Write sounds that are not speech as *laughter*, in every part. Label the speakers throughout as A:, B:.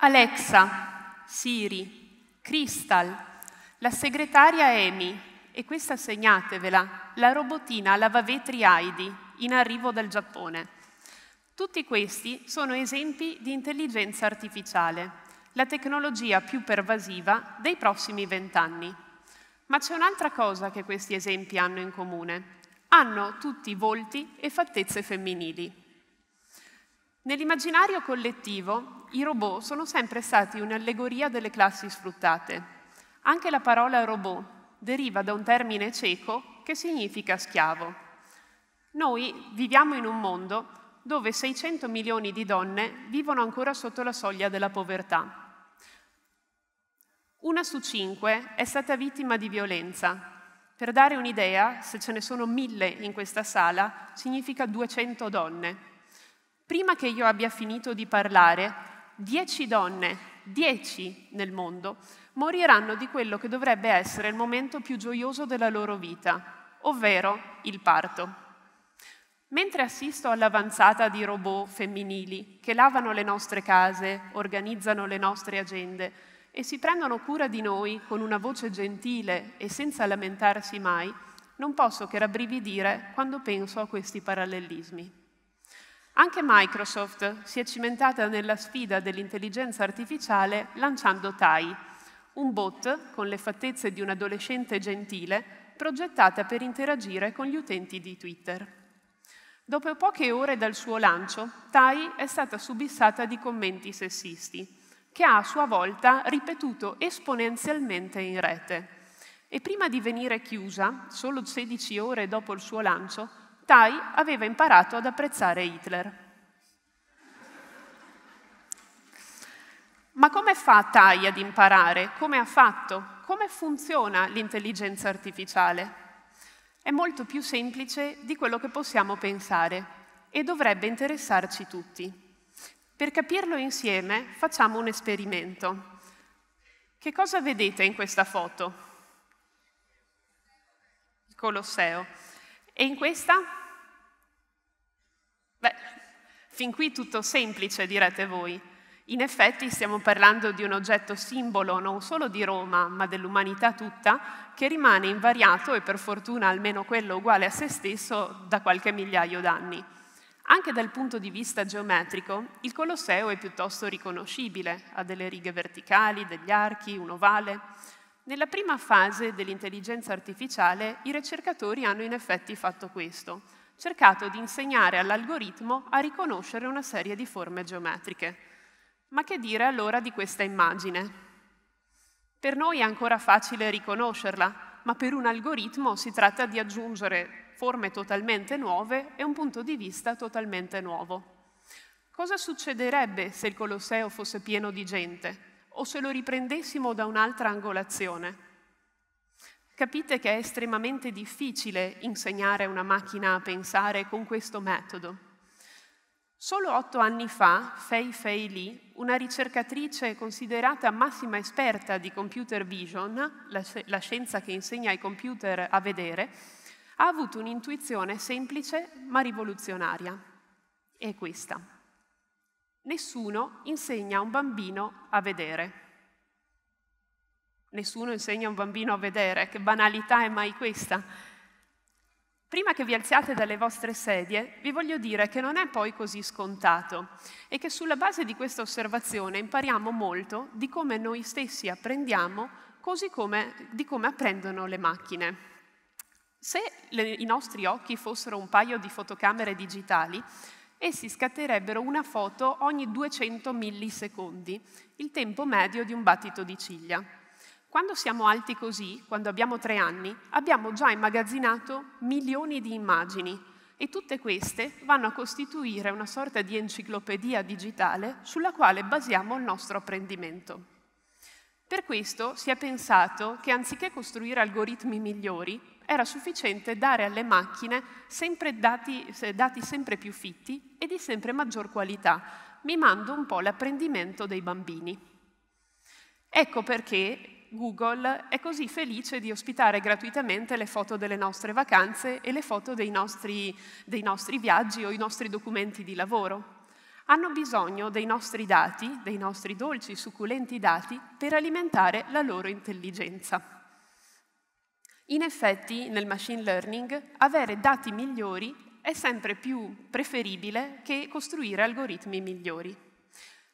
A: Alexa, Siri, Crystal, la segretaria Amy, e questa segnatevela, la robotina lavavetri Heidi, in arrivo dal Giappone. Tutti questi sono esempi di intelligenza artificiale, la tecnologia più pervasiva dei prossimi vent'anni. Ma c'è un'altra cosa che questi esempi hanno in comune. Hanno tutti volti e fattezze femminili. Nell'immaginario collettivo i robot sono sempre stati un'allegoria delle classi sfruttate. Anche la parola robot deriva da un termine cieco che significa schiavo. Noi viviamo in un mondo dove 600 milioni di donne vivono ancora sotto la soglia della povertà. Una su cinque è stata vittima di violenza. Per dare un'idea, se ce ne sono mille in questa sala, significa 200 donne. Prima che io abbia finito di parlare, dieci donne, dieci nel mondo, moriranno di quello che dovrebbe essere il momento più gioioso della loro vita, ovvero il parto. Mentre assisto all'avanzata di robot femminili che lavano le nostre case, organizzano le nostre agende e si prendono cura di noi con una voce gentile e senza lamentarsi mai, non posso che rabbrividire quando penso a questi parallelismi. Anche Microsoft si è cimentata nella sfida dell'intelligenza artificiale lanciando TAI, un bot con le fattezze di un adolescente gentile progettata per interagire con gli utenti di Twitter. Dopo poche ore dal suo lancio, TAI è stata subissata di commenti sessisti, che ha a sua volta ripetuto esponenzialmente in rete. E prima di venire chiusa, solo 16 ore dopo il suo lancio, Tai aveva imparato ad apprezzare Hitler. Ma come fa Tai ad imparare? Come ha fatto? Come funziona l'intelligenza artificiale? È molto più semplice di quello che possiamo pensare e dovrebbe interessarci tutti. Per capirlo insieme facciamo un esperimento. Che cosa vedete in questa foto? Il Colosseo. E in questa? Beh, fin qui tutto semplice, direte voi. In effetti stiamo parlando di un oggetto simbolo non solo di Roma, ma dell'umanità tutta, che rimane invariato e per fortuna almeno quello uguale a se stesso da qualche migliaio d'anni. Anche dal punto di vista geometrico, il Colosseo è piuttosto riconoscibile, ha delle righe verticali, degli archi, un ovale. Nella prima fase dell'intelligenza artificiale i ricercatori hanno in effetti fatto questo, cercato di insegnare all'algoritmo a riconoscere una serie di forme geometriche. Ma che dire allora di questa immagine? Per noi è ancora facile riconoscerla, ma per un algoritmo si tratta di aggiungere forme totalmente nuove e un punto di vista totalmente nuovo. Cosa succederebbe se il Colosseo fosse pieno di gente? o se lo riprendessimo da un'altra angolazione. Capite che è estremamente difficile insegnare a una macchina a pensare con questo metodo. Solo otto anni fa, Fei Fei Li, una ricercatrice considerata massima esperta di computer vision, la, scienza che insegna i computer a vedere, ha avuto un'intuizione semplice ma rivoluzionaria. È questa. Nessuno insegna a un bambino a vedere. Nessuno insegna a un bambino a vedere, che banalità è mai questa? Prima che vi alziate dalle vostre sedie, vi voglio dire che non è poi così scontato e che sulla base di questa osservazione impariamo molto di come noi stessi apprendiamo, così come di come apprendono le macchine. Se le, i nostri occhi fossero un paio di fotocamere digitali, Essi scatterebbero una foto ogni 200 millisecondi, il tempo medio di un battito di ciglia. Quando siamo alti così, quando abbiamo tre anni, abbiamo già immagazzinato milioni di immagini e tutte queste vanno a costituire una sorta di enciclopedia digitale sulla quale basiamo il nostro apprendimento. Per questo si è pensato che anziché costruire algoritmi migliori, era sufficiente dare alle macchine sempre dati, eh, dati sempre più fitti e di sempre maggior qualità, mimando un po' l'apprendimento dei bambini. Ecco perché Google è così felice di ospitare gratuitamente le foto delle nostre vacanze e le foto dei nostri, dei nostri viaggi o i nostri documenti di lavoro hanno bisogno dei nostri dati, dei nostri dolci, succulenti dati, per alimentare la loro intelligenza. In effetti, nel machine learning, avere dati migliori è sempre più preferibile che costruire algoritmi migliori.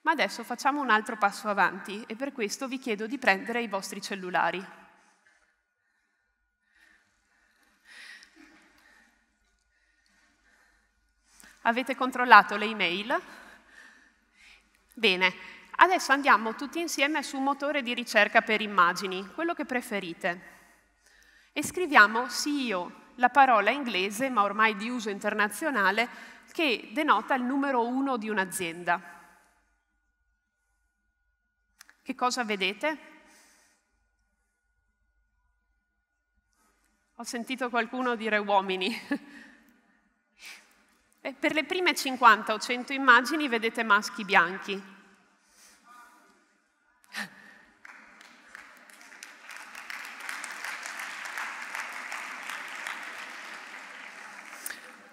A: Ma adesso facciamo un altro passo avanti e per questo vi chiedo di prendere i vostri cellulari. Avete controllato le email? Bene, adesso andiamo tutti insieme su un motore di ricerca per immagini, quello che preferite e scriviamo CEO, la parola inglese, ma ormai di uso internazionale, che denota il numero uno di un'azienda. Che cosa vedete? Ho sentito qualcuno dire uomini. *laughs* Eh, per le prime 50 o 100 immagini vedete maschi bianchi,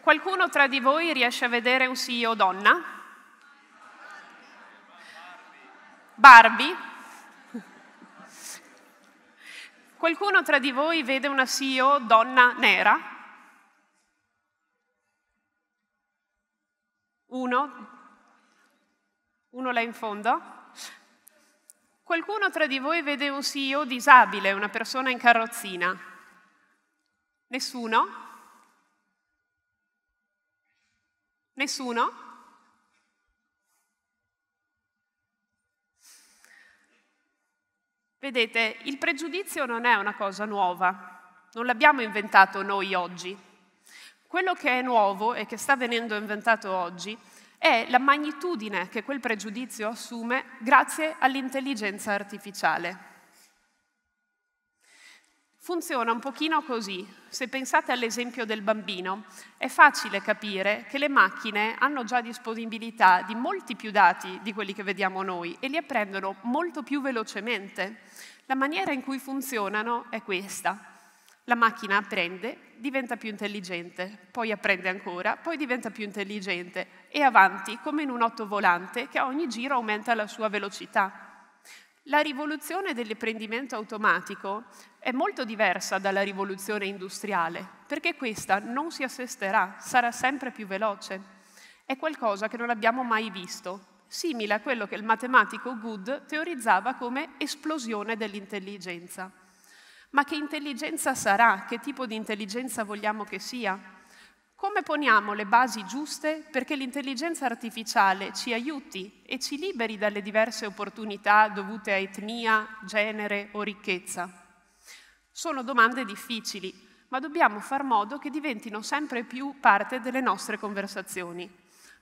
A: Qualcuno tra di voi riesce a vedere un CEO donna? Barbie? Qualcuno tra di voi vede una CEO donna nera? Uno? Uno là in fondo? Qualcuno tra di voi vede un CEO disabile, una persona in carrozzina? Nessuno? Nessuno? Vedete, il pregiudizio non è una cosa nuova, non l'abbiamo inventato noi oggi. Quello che è nuovo e che sta venendo inventato oggi è la magnitudine che quel pregiudizio assume grazie all'intelligenza artificiale. Funziona un pochino così. Se pensate all'esempio del bambino, è facile capire che le macchine hanno già disponibilità di molti più dati di quelli che vediamo noi e li apprendono molto più velocemente. La maniera in cui funzionano è questa. La macchina apprende, diventa più intelligente, poi apprende ancora, poi diventa più intelligente e avanti come in un otto volante che a ogni giro aumenta la sua velocità. La rivoluzione dell'apprendimento automatico è molto diversa dalla rivoluzione industriale, perché questa non si assesterà, sarà sempre più veloce. È qualcosa che non abbiamo mai visto, simile a quello che il matematico Good teorizzava come esplosione dell'intelligenza. Ma che intelligenza sarà? Che tipo di intelligenza vogliamo che sia? Come poniamo le basi giuste perché l'intelligenza artificiale ci aiuti e ci liberi dalle diverse opportunità dovute a etnia, genere o ricchezza? Sono domande difficili, ma dobbiamo far modo che diventino sempre più parte delle nostre conversazioni.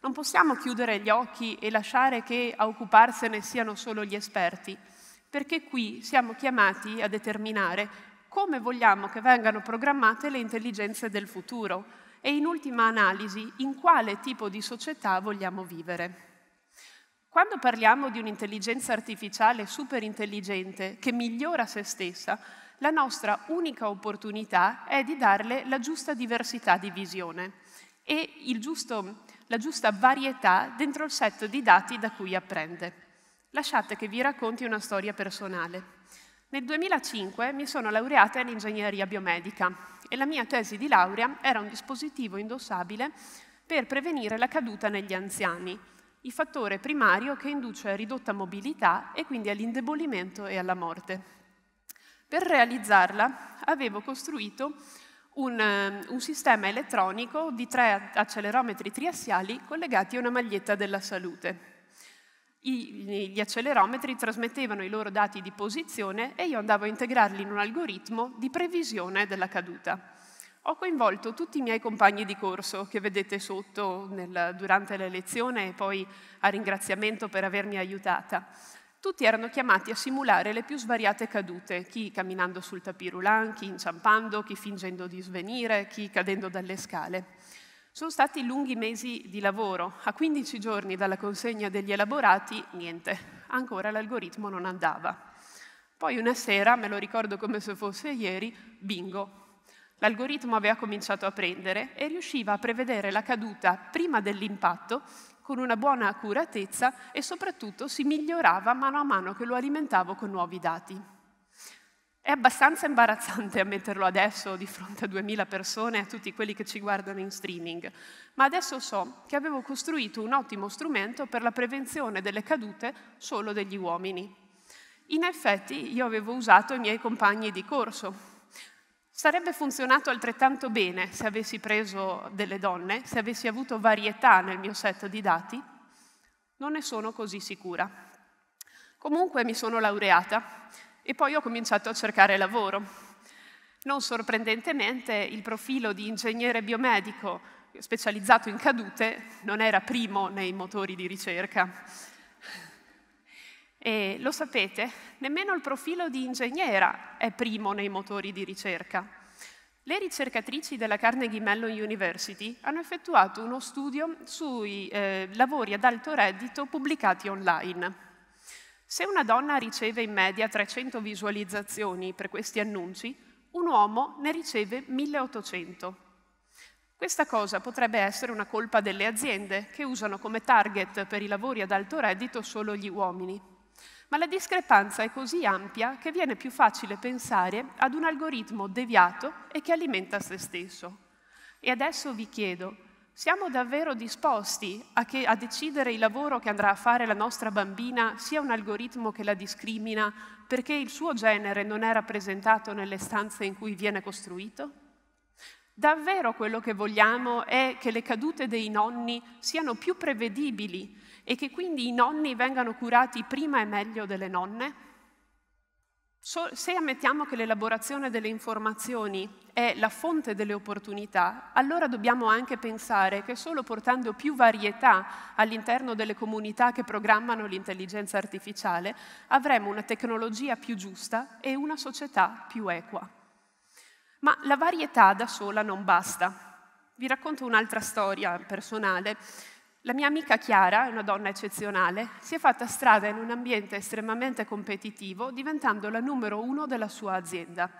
A: Non possiamo chiudere gli occhi e lasciare che a occuparsene siano solo gli esperti, perché qui siamo chiamati a determinare come vogliamo che vengano programmate le intelligenze del futuro, e in ultima analisi in quale tipo di società vogliamo vivere. Quando parliamo di un'intelligenza artificiale super intelligente che migliora se stessa, la nostra unica opportunità è di darle la giusta diversità di visione e giusto, la giusta varietà dentro il set di dati da cui apprende. Lasciate che vi racconti una storia personale. Nel 2005 mi sono laureata in ingegneria biomedica e la mia tesi di laurea era un dispositivo indossabile per prevenire la caduta negli anziani, il fattore primario che induce a ridotta mobilità e quindi all'indebolimento e alla morte. Per realizzarla avevo costruito un, eh, un, sistema elettronico di tre accelerometri triassiali collegati a una maglietta della salute gli accelerometri trasmettevano i loro dati di posizione e io andavo a integrarli in un algoritmo di previsione della caduta. Ho coinvolto tutti i miei compagni di corso che vedete sotto nel, durante la lezione e poi a ringraziamento per avermi aiutata. Tutti erano chiamati a simulare le più svariate cadute, chi camminando sul tapirulan, chi inciampando, chi fingendo di svenire, chi cadendo dalle scale. Sono stati lunghi mesi di lavoro, a 15 giorni dalla consegna degli elaborati, niente, ancora l'algoritmo non andava. Poi una sera, me lo ricordo come se fosse ieri, bingo, L'algoritmo aveva cominciato a prendere e riusciva a prevedere la caduta prima dell'impatto con una buona accuratezza e soprattutto si migliorava mano a mano che lo alimentavo con nuovi dati. È abbastanza imbarazzante *laughs* ammetterlo adesso di fronte a 2000 persone e a tutti quelli che ci guardano in streaming, ma adesso so che avevo costruito un ottimo strumento per la prevenzione delle cadute solo degli uomini. In effetti io avevo usato i miei compagni di corso, Sarebbe funzionato altrettanto bene se avessi preso delle donne, se avessi avuto varietà nel mio set di dati. Non ne sono così sicura. Comunque mi sono laureata e poi ho cominciato a cercare lavoro. Non sorprendentemente il profilo di ingegnere biomedico specializzato in cadute non era primo nei motori di ricerca. E lo sapete, nemmeno il profilo di ingegnera è primo nei motori di ricerca. Le ricercatrici della Carnegie Mellon University hanno effettuato uno studio sui eh, lavori ad alto reddito pubblicati online se una donna riceve in media 300 visualizzazioni per questi annunci, un uomo ne riceve 1800. Questa cosa potrebbe essere una colpa delle aziende che usano come target per i lavori ad alto reddito solo gli uomini. Ma la discrepanza è così ampia che viene più facile pensare ad un algoritmo deviato e che alimenta se stesso. E adesso vi chiedo, siamo davvero disposti a, che, a, decidere il lavoro che andrà a fare la nostra bambina sia un algoritmo che la discrimina perché il suo genere non è rappresentato nelle stanze in cui viene costruito? Davvero quello che vogliamo è che le cadute dei nonni siano più prevedibili e che quindi i nonni vengano curati prima e meglio delle nonne? se ammettiamo che l'elaborazione delle informazioni è la fonte delle opportunità, allora dobbiamo anche pensare che solo portando più varietà all'interno delle comunità che programmano l'intelligenza artificiale avremo una tecnologia più giusta e una società più equa. Ma la varietà da sola non basta. Vi racconto un'altra storia personale. La mia amica Chiara, una donna eccezionale, si è fatta strada in un ambiente estremamente competitivo, diventando la numero uno della sua azienda.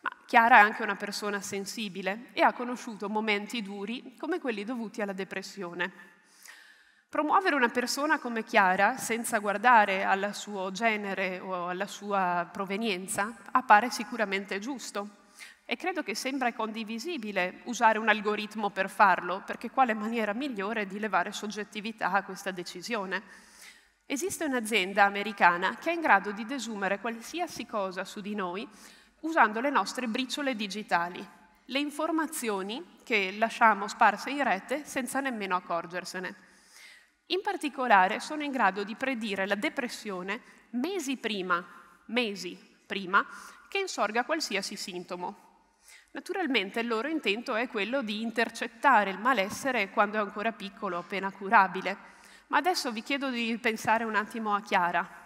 A: Ma Chiara è anche una persona sensibile e ha conosciuto momenti duri come quelli dovuti alla depressione. Promuovere una persona come Chiara senza guardare al suo genere o alla sua provenienza appare sicuramente giusto, e credo che sembra condivisibile usare un algoritmo per farlo, perché quale maniera migliore di levare soggettività a questa decisione? Esiste un'azienda americana che è in grado di desumere qualsiasi cosa su di noi usando le nostre briciole digitali, le informazioni che lasciamo sparse in rete senza nemmeno accorgersene. In particolare sono in grado di predire la depressione mesi prima, mesi prima che insorga qualsiasi sintomo, Naturalmente il loro intento è quello di intercettare il malessere quando è ancora piccolo, appena curabile. Ma adesso vi chiedo di pensare un attimo a Chiara.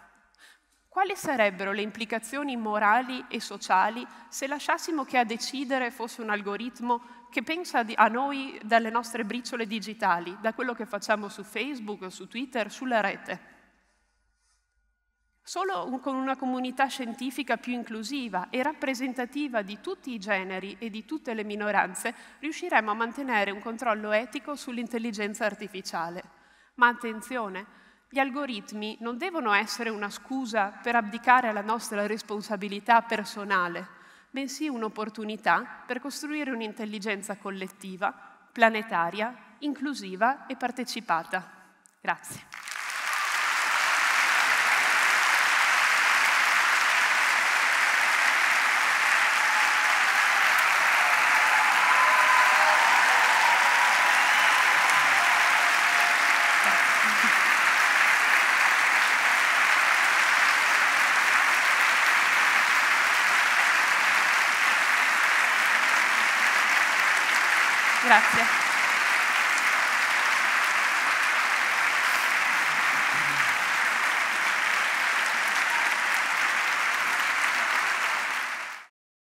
A: Quali sarebbero le implicazioni morali e sociali se lasciassimo che a decidere fosse un algoritmo che pensa a noi dalle nostre briciole digitali, da quello che facciamo su Facebook, su Twitter, sulla rete? Solo con una comunità scientifica più inclusiva e rappresentativa di tutti i generi e di tutte le minoranze riusciremo a mantenere un controllo etico sull'intelligenza artificiale. Ma attenzione, gli algoritmi non devono essere una scusa per abdicare alla nostra responsabilità personale, bensì un'opportunità per costruire un'intelligenza collettiva, planetaria, inclusiva e partecipata. Grazie. Grazie.